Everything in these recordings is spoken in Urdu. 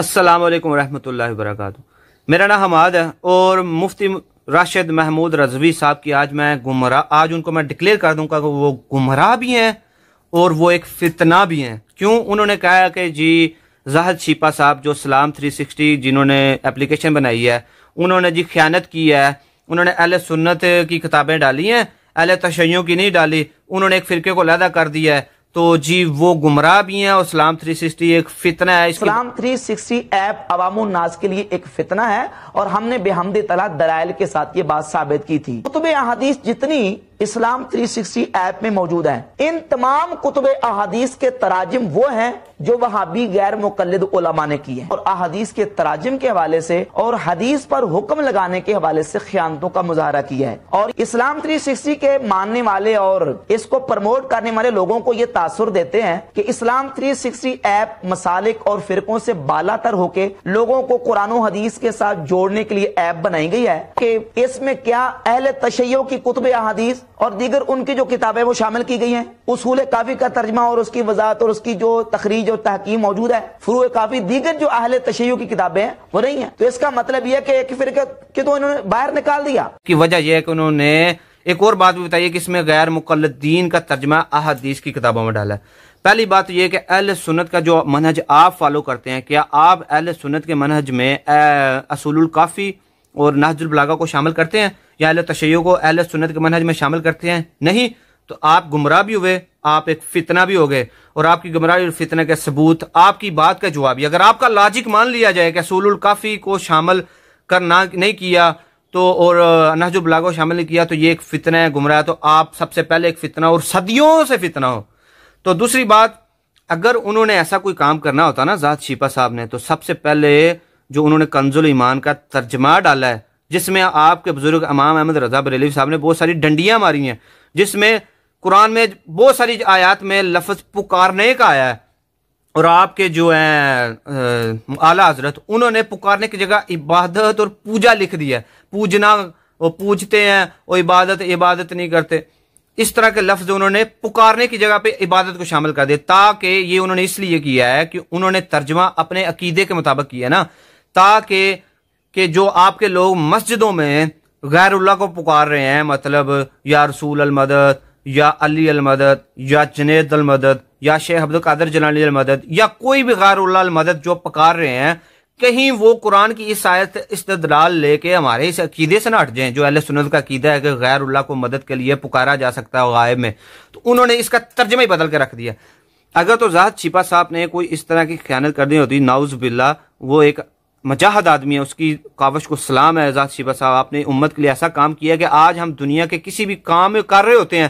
السلام علیکم ورحمۃ اللہ وبرکاتہ میرا نام حماد ہے اور مفتی راشد محمود رضوی صاحب کی آج میں گمراہ آج ان کو میں ڈکلیئر کر دوں گا کہ وہ گمراہ بھی ہیں اور وہ ایک فتنہ بھی ہیں کیوں انہوں نے کہا کہ جی زاہد شیپا صاحب جو سلام 360 جنہوں نے اپلیکیشن بنائی ہے انہوں نے جی خیانت کی ہے انہوں نے اہل سنت کی کتابیں ڈالی ہیں اہل تشیعوں کی نہیں ڈالی انہوں نے ایک فرقے کو علیحدہ کر دیا ہے تو جی وہ گمراہ بھی ہیں اور اسلام 360 ایک فتنہ ہے اسلام 360 ایپ عوام و ناز کے لیے ایک فتنہ ہے اور ہم نے بحمد طلح دلائل کے ساتھ یہ بات ثابت کی تھی تو احادیث جتنی اسلام 360 سکسٹی ایپ میں موجود ہیں ان تمام کتب احادیث کے تراجم وہ ہیں جو وہابی غیر مقلد علماء نے کیے اور احادیث کے تراجم کے حوالے سے اور حدیث پر حکم لگانے کے حوالے سے خیانتوں کا مظاہرہ کیا ہے اور اسلام 360 سکسٹی کے ماننے والے اور اس کو پرموٹ کرنے والے لوگوں کو یہ تاثر دیتے ہیں کہ اسلام 360 سکسٹی ایپ مسالک اور فرقوں سے بالا تر ہو کے لوگوں کو قرآن و حدیث کے ساتھ جوڑنے کے لیے ایپ بنائی گئی ہے کہ اس میں کیا اہل تشیہ کی کتب احادیث اور دیگر ان کی جو کتابیں وہ شامل کی گئی ہیں اصول کافی کا ترجمہ اور اس کی وضاحت اور اس کی جو تخریج اور تحقیق موجود ہے فروع کافی دیگر جو اہل تشیع کی کتابیں ہیں وہ نہیں ہیں تو اس کا مطلب یہ کہ ایک فرقہ کہ تو انہوں نے باہر نکال دیا کی وجہ یہ ہے کہ انہوں نے ایک اور بات بھی بتائیے کہ اس میں غیر مقلدین کا ترجمہ احادیث کی کتابوں میں ڈالا ہے پہلی بات یہ کہ اہل سنت کا جو منہج آپ فالو کرتے ہیں کیا آپ اہل سنت کے منہج میں اصول الکافی اور البلاغہ کو شامل کرتے ہیں یا اہل تشیع کو اہل سنت کے منہج میں شامل کرتے ہیں نہیں تو آپ گمراہ بھی ہوئے آپ ایک فتنہ بھی ہو گئے اور آپ کی گمراہ فتنہ کے ثبوت آپ کی بات کا جواب اگر آپ کا لاجک مان لیا جائے کہ اصول القافی کو شامل کرنا نہیں کیا تو اور نحج البلاغا کو شامل نہیں کیا تو یہ ایک فتنہ ہے گمراہ تو آپ سب سے پہلے ایک فتنہ اور صدیوں سے فتنہ ہو تو دوسری بات اگر انہوں نے ایسا کوئی کام کرنا ہوتا نا زاد شیپا صاحب نے تو سب سے پہلے جو انہوں نے کنز ایمان کا ترجمہ ڈالا ہے جس میں آپ کے بزرگ امام احمد رضا بریلوی صاحب نے بہت ساری ڈنڈیاں ماری ہیں جس میں قرآن میں بہت ساری آیات میں لفظ پکارنے کا آیا ہے اور آپ کے جو ہیں اعلیٰ حضرت انہوں نے پکارنے کی جگہ عبادت اور پوجا لکھ دیا ہے پوجنا وہ پوجتے ہیں وہ عبادت عبادت نہیں کرتے اس طرح کے لفظ انہوں نے پکارنے کی جگہ پہ عبادت کو شامل کر دیا تاکہ یہ انہوں نے اس لیے کیا ہے کہ انہوں نے ترجمہ اپنے عقیدے کے مطابق کیا ہے نا تاکہ کہ جو آپ کے لوگ مسجدوں میں غیر اللہ کو پکار رہے ہیں مطلب یا رسول المدد یا علی المدد یا جنید المدد یا شیخ عبد القادر جلالی المدد یا کوئی بھی غیر اللہ المدد جو پکار رہے ہیں کہیں وہ قرآن کی اس آیت استدلال لے کے ہمارے اس عقیدے سے نہ ہٹ جائیں جو اللہ سنت کا عقیدہ ہے کہ غیر اللہ کو مدد کے لیے پکارا جا سکتا ہے غائب میں تو انہوں نے اس کا ترجمہ ہی بدل کے رکھ دیا اگر تو ذات چھپا صاحب نے کوئی اس طرح کی خیانت کر دی ہوتی ناؤز بلّہ وہ ایک مجاہد آدمی ہے اس کی کاوش کو سلام ہے اعزاز شیبہ صاحب آپ نے امت کے لیے ایسا کام کیا کہ آج ہم دنیا کے کسی بھی کام میں کر رہے ہوتے ہیں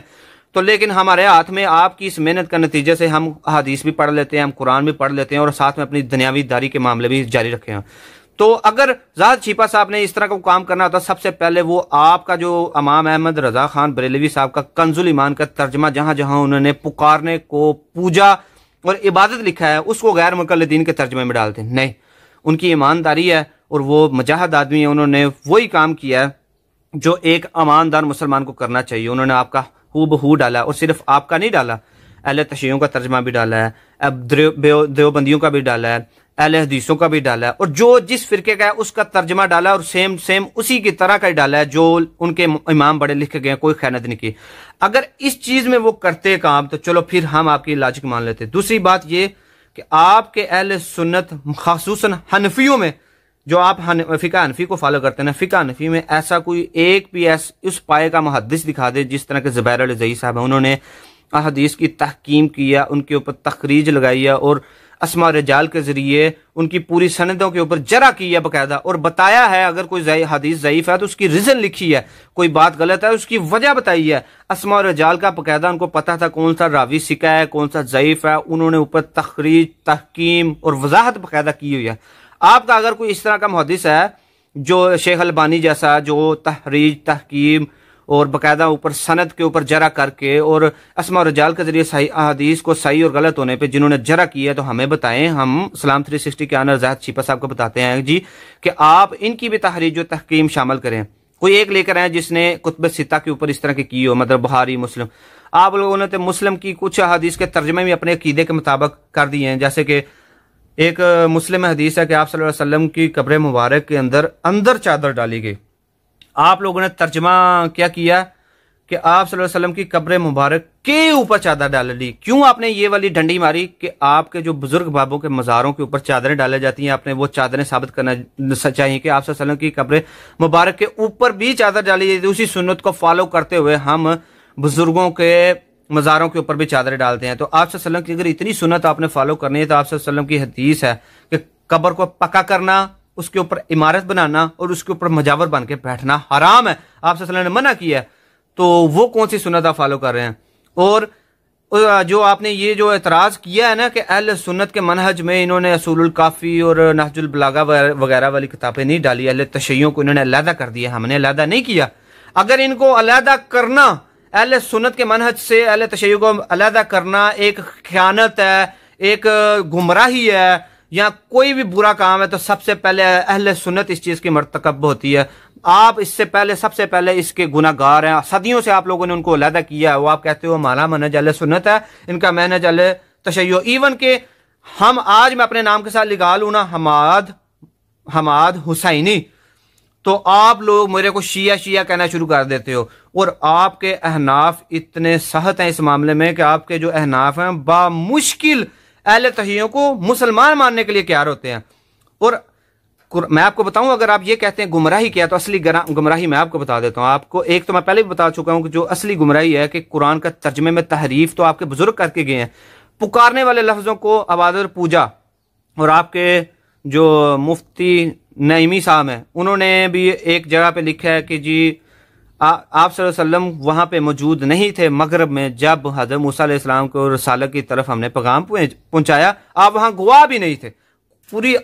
تو لیکن ہمارے ہاتھ میں آپ کی اس محنت کا نتیجہ سے ہم حدیث بھی پڑھ لیتے ہیں ہم قرآن بھی پڑھ لیتے ہیں اور ساتھ میں اپنی دنیاوی داری کے معاملے بھی جاری رکھے ہیں تو اگر زاد شیپا صاحب نے اس طرح کا کام کرنا ہوتا سب سے پہلے وہ آپ کا جو امام احمد رضا خان بریلوی صاحب کا کنز المان کا ترجمہ جہاں جہاں انہوں نے پکارنے کو پوجا اور عبادت لکھا ہے اس کو غیر مقلدین کے ترجمے میں ڈالتے نہیں ان کی ایمانداری ہے اور وہ مجاہد آدمی ہیں انہوں نے وہی کام کیا ہے جو ایک ایماندار مسلمان کو کرنا چاہیے انہوں نے آپ کا ہو بہ ہو ڈالا اور صرف آپ کا نہیں ڈالا اہل تشیعوں کا ترجمہ بھی ڈالا ہے اب کا بھی ڈالا ہے اہل حدیثوں کا بھی ڈالا ہے اور جو جس فرقے کا ہے اس کا ترجمہ ڈالا ہے اور سیم سیم اسی کی طرح کا ہی ڈالا ہے جو ان کے امام بڑے لکھے گئے ہیں کوئی خیانت نہیں کی اگر اس چیز میں وہ کرتے کام تو چلو پھر ہم آپ کی لاجک مان لیتے دوسری بات یہ کہ آپ کے اہل سنت خصوصاً حنفیوں میں جو آپ فقہ حنفی کو فالو کرتے ہیں فقہ حنفی میں ایسا کوئی ایک بھی ایس اس پائے کا محدث دکھا دے جس طرح کے زبیر علی صاحب ہیں انہوں نے احادیث کی تحکیم کیا ان کے اوپر تخریج لگائی اور اسما رجال کے ذریعے ان کی پوری سندوں کے اوپر جرا کی ہے باقاعدہ اور بتایا ہے اگر کوئی حدیث ضعیف ہے تو اس کی ریزن لکھی ہے کوئی بات غلط ہے اس کی وجہ بتائی ہے اسما رجال کا باقاعدہ ان کو پتہ تھا کون سا راوی سکا ہے کون سا ضعیف ہے انہوں نے اوپر تخریج تحکیم اور وضاحت باقاعدہ کی ہوئی ہے آپ کا اگر کوئی اس طرح کا محدث ہے جو شیخ البانی جیسا جو تحریج تحکیم اور باقاعدہ اوپر سند کے اوپر جرا کر کے اور اسما اور رجال کے ذریعے صحیح احادیث کو صحیح اور غلط ہونے پہ جنہوں نے جرا کیا تو ہمیں بتائیں ہم سلام 360 سکسٹی کے آنر زاہد چھپا صاحب کو بتاتے ہیں جی کہ آپ ان کی بھی تحریر جو تحقیم شامل کریں کوئی ایک لے کر آئیں جس نے کتب ستہ کے اوپر اس طرح کی کی ہو مطلب بہاری مسلم آپ لوگوں نے تو مسلم کی کچھ احادیث کے ترجمے بھی اپنے عقیدے کے مطابق کر دیے ہیں جیسے کہ ایک مسلم حدیث ہے کہ آپ صلی اللہ علیہ وسلم کی قبر مبارک کے اندر اندر چادر ڈالی گئی آپ لوگوں نے ترجمہ کیا کیا کہ آپ صلی اللہ علیہ وسلم کی قبر مبارک کے اوپر چادر ڈال دی کیوں آپ نے یہ والی ڈنڈی ماری کہ آپ کے جو بزرگ بابوں کے مزاروں کے اوپر چادریں ڈالی جاتی ہیں آپ نے وہ چادریں ثابت کرنا چاہیے کہ آپ صلی اللہ علیہ وسلم کی قبر مبارک کے اوپر بھی چادر ڈالی جاتی ہے اسی سنت کو فالو کرتے ہوئے ہم بزرگوں کے مزاروں کے اوپر بھی چادریں ڈالتے ہیں تو آپ صلی اللہ علیہ وسلم کی اگر اتنی سنت آپ نے فالو کرنی ہے تو آپ صلی اللہ علیہ وسلم کی حدیث ہے کہ قبر کو پکا کرنا اس کے اوپر عمارت بنانا اور اس کے اوپر مجاور بن کے بیٹھنا حرام ہے آپ نے منع کیا ہے تو وہ کون سی سنت آپ فالو کر رہے ہیں اور جو آپ نے یہ جو اعتراض کیا ہے نا کہ اہل سنت کے منحج میں انہوں نے اصول الکافی اور نحج البلاغا وغیرہ والی کتابیں نہیں ڈالی اہل تشیعوں کو انہوں نے علیحدہ کر دیا ہم نے علیحدہ نہیں کیا اگر ان کو علیحدہ کرنا اہل سنت کے منحج سے اہل تشیعوں کو علیحدہ کرنا ایک خیانت ہے ایک گمراہی ہے یا کوئی بھی برا کام ہے تو سب سے پہلے اہل سنت اس چیز کی مرتکب ہوتی ہے آپ اس سے پہلے سب سے پہلے اس کے گناہ گار ہیں صدیوں سے آپ لوگوں نے ان کو علیحدہ کیا ہے وہ آپ کہتے ہو مالا اہل سنت ہے ان کا مینج اہل تشیع ایون کہ ہم آج میں اپنے نام کے ساتھ لگا لوں نا حماد حماد حسینی تو آپ لوگ میرے کو شیعہ شیعہ کہنا شروع کر دیتے ہو اور آپ کے احناف اتنے سہت ہیں اس معاملے میں کہ آپ کے جو احناف ہیں با مشکل اہل تحیوں کو مسلمان ماننے کے لیے تیار ہوتے ہیں اور میں آپ کو بتاؤں اگر آپ یہ کہتے ہیں گمراہی کیا تو اصلی گمراہی میں آپ کو بتا دیتا ہوں آپ کو ایک تو میں پہلے بھی بتا چکا ہوں کہ جو اصلی گمراہی ہے کہ قرآن کا ترجمے میں تحریف تو آپ کے بزرگ کر کے گئے ہیں پکارنے والے لفظوں کو آباد اور پوجا اور آپ کے جو مفتی نعیمی صاحب ہیں انہوں نے بھی ایک جگہ پہ لکھا ہے کہ جی آپ صلی اللہ علیہ وسلم وہاں پہ موجود نہیں تھے مغرب میں جب حضرت موسیٰ علیہ السلام کو رسالہ کی طرف ہم نے پیغام پہنچایا آپ وہاں گوا بھی نہیں تھے پوری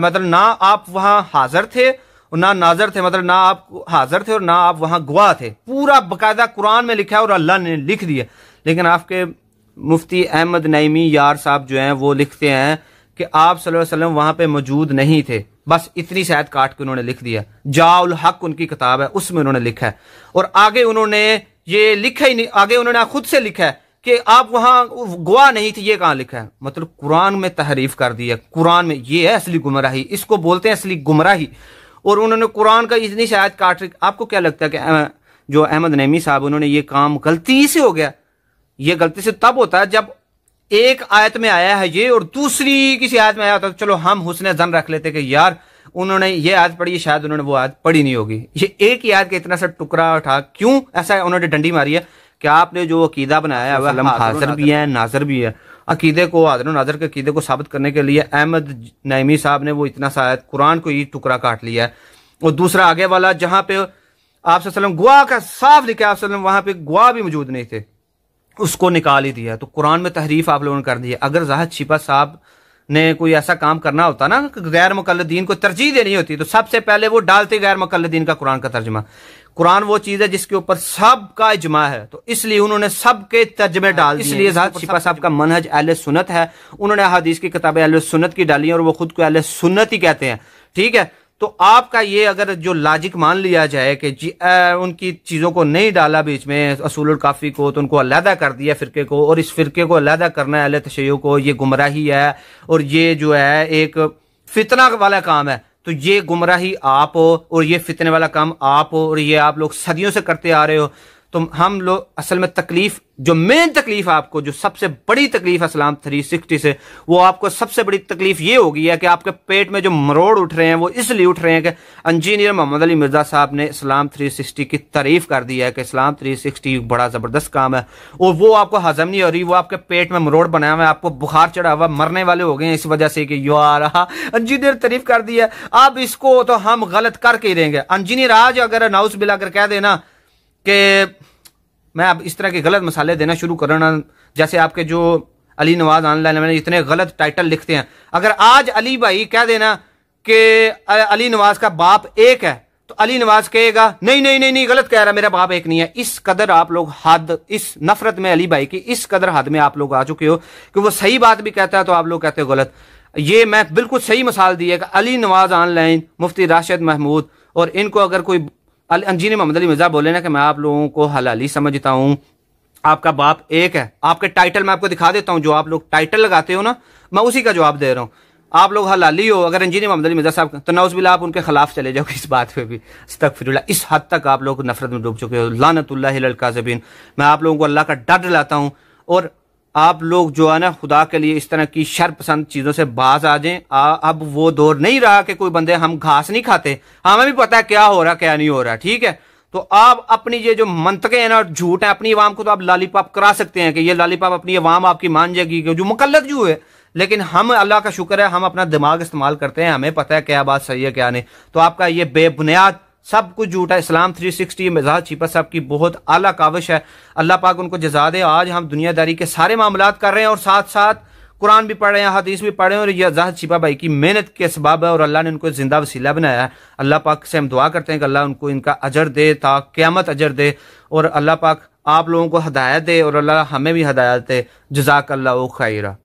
مطلب نہ آپ وہاں حاضر تھے اور نہ مطلب آپ حاضر تھے اور نہ آپ وہاں گوا تھے پورا باقاعدہ قرآن میں لکھا اور اللہ نے لکھ دیا لیکن آپ کے مفتی احمد نعیمی یار صاحب جو ہیں وہ لکھتے ہیں کہ آپ صلی اللہ علیہ وسلم وہاں پہ موجود نہیں تھے بس اتنی شاید کاٹ کے انہوں نے لکھ دیا جا الحق ان کی کتاب ہے اس میں انہوں نے لکھا ہے اور آگے انہوں نے یہ لکھا ہی نہیں آگے انہوں نے خود سے لکھا ہے کہ آپ وہاں گوا نہیں تھے یہ کہاں لکھا ہے مطلب قرآن میں تحریف کر دی ہے قرآن میں یہ ہے اصلی گمراہی اس کو بولتے ہیں اصلی گمراہی اور انہوں نے قرآن کا اتنی شاید کاٹ آپ کو کیا لگتا ہے کہ جو احمد نعمی صاحب انہوں نے یہ کام غلطی سے ہو گیا یہ غلطی سے تب ہوتا ہے جب ایک آیت میں آیا ہے یہ اور دوسری کسی آیت میں آیا تھا چلو ہم حسن زن رکھ لیتے کہ یار انہوں نے یہ آیت پڑھی شاید انہوں نے وہ آیت پڑھی نہیں ہوگی یہ ایک ہی آیت کا اتنا سا ٹکڑا اٹھا کیوں ایسا انہوں نے ڈنڈی ماری ہے کہ آپ نے جو عقیدہ بنایا ہے حاضر بھی ہے ناظر بھی ہے عقیدے کو حاضر و ناظر کے عقیدے کو ثابت کرنے کے لیے احمد نعمی صاحب نے وہ اتنا سا آیت قرآن کو ہی ٹکڑا کاٹ لیا ہے اور دوسرا آگے والا جہاں پہ آپ گوا کا صاف لکھا آپ وسلم وہاں پہ گوا بھی موجود نہیں تھے اس کو نکال ہی دیا تو قرآن میں تحریف آپ لوگوں نے کر دی ہے اگر زاہد شپا صاحب نے کوئی ایسا کام کرنا ہوتا نا غیر مقلدین کو ترجیح دینی ہوتی تو سب سے پہلے وہ ڈالتے غیر مقلدین کا قرآن کا ترجمہ قرآن وہ چیز ہے جس کے اوپر سب کا اجماع ہے تو اس لیے انہوں نے سب کے ترجمے ڈال اس لیے زاہد شپا صاحب کا منہج اہل سنت ہے انہوں نے حدیث کی کتابیں اہل سنت کی ڈالی ہیں اور وہ خود کو اہل سنت ہی کہتے ہیں ٹھیک ہے تو آپ کا یہ اگر جو لاجک مان لیا جائے کہ جی، ان کی چیزوں کو نہیں ڈالا بیچ میں اصول القافی کو تو ان کو علیحدہ کر دیا فرقے کو اور اس فرقے کو علیحدہ ہے والے تشیع کو یہ گمراہی ہے اور یہ جو ہے ایک فتنہ والا کام ہے تو یہ گمراہی آپ ہو اور یہ فتنے والا کام آپ ہو اور یہ آپ لوگ صدیوں سے کرتے آ رہے ہو تو ہم لوگ اصل میں تکلیف جو مین تکلیف آپ کو جو سب سے بڑی تکلیف اسلام تھری سکسٹی سے وہ آپ کو سب سے بڑی تکلیف یہ ہوگی ہے کہ آپ کے پیٹ میں جو مروڑ اٹھ رہے ہیں وہ اس لیے اٹھ رہے ہیں کہ انجینئر محمد علی مرزا صاحب نے اسلام تھری سکسٹی کی تعریف کر دی ہے کہ اسلام تھری سکسٹی بڑا زبردست کام ہے اور وہ آپ کو ہضم نہیں ہو رہی وہ آپ کے پیٹ میں مروڑ بنایا ہوا ہے آپ کو بخار چڑھا ہوا مرنے والے ہو گئے ہیں اس وجہ سے کہ یو آ رہا انجینئر تعریف کر دی ہے اب اس کو تو ہم غلط کر کے ہی رہیں گے انجینئر آج اگر بلا کر کہہ دینا کہ میں اب اس طرح کے غلط مسالے دینا شروع کرنا جیسے آپ کے جو علی نواز آن لائن میں نے اتنے غلط ٹائٹل لکھتے ہیں اگر آج علی بھائی کہہ دینا کہ علی نواز کا باپ ایک ہے تو علی نواز کہے گا نہیں نہیں نہیں غلط کہہ رہا میرا باپ ایک نہیں ہے اس قدر آپ لوگ حد اس نفرت میں علی بھائی کی اس قدر حد میں آپ لوگ آ چکے ہو کہ وہ صحیح بات بھی کہتا ہے تو آپ لوگ کہتے ہو غلط یہ میں بالکل صحیح مثال دی ہے کہ علی نواز آن لائن مفتی راشد محمود اور ان کو اگر کوئی انجین ہاں محمد علی مرزا بولے نا کہ میں آپ لوگوں کو حلالی سمجھتا ہوں آپ کا باپ ایک ہے آپ کے ٹائٹل میں آپ کو دکھا دیتا ہوں جو آپ لوگ ٹائٹل لگاتے ہو نا میں اسی کا جواب دے رہا ہوں آپ لوگ حلالی ہو اگر انجین ہاں محمد علی مزا صاحب تو نوز بلا آپ ان کے خلاف چلے جاؤ اس بات پہ بھی اس اللہ اس حد تک آپ لوگ نفرت میں ڈوب چکے ہو لانت اللہ لڑکا زبین میں آپ لوگوں کو اللہ کا ڈر لاتا ہوں اور آپ لوگ جو ہے نا خدا کے لیے اس طرح کی شر پسند چیزوں سے باز آ جائیں اب وہ دور نہیں رہا کہ کوئی بندے ہم گھاس نہیں کھاتے ہمیں بھی پتا ہے کیا ہو رہا کیا نہیں ہو رہا ٹھیک ہے تو آپ اپنی یہ جو منطقے ہیں نا جھوٹ ہیں اپنی عوام کو تو آپ لالی پاپ کرا سکتے ہیں کہ یہ لالی پاپ اپنی عوام آپ کی مان جائے گی کہ جو مقلد جو ہے لیکن ہم اللہ کا شکر ہے ہم اپنا دماغ استعمال کرتے ہیں ہمیں پتہ ہے کیا بات صحیح ہے کیا نہیں تو آپ کا یہ بے بنیاد سب کچھ جھوٹا اسلام 360 سکسٹی مزاج مزہ صاحب کی بہت اعلیٰ کاوش ہے اللہ پاک ان کو جزا دے آج ہم دنیا داری کے سارے معاملات کر رہے ہیں اور ساتھ ساتھ قرآن بھی پڑھ رہے ہیں حدیث بھی پڑھ رہے ہیں اور یہ زہد چھپا بھائی کی محنت کے سباب ہے اور اللہ نے ان کو زندہ وسیلہ بنایا ہے اللہ پاک سے ہم دعا کرتے ہیں کہ اللہ ان کو ان کا اجر دے تا قیامت اجر دے اور اللہ پاک آپ لوگوں کو ہدایت دے اور اللہ ہمیں بھی ہدایت دے جزاک اللہ خیرہ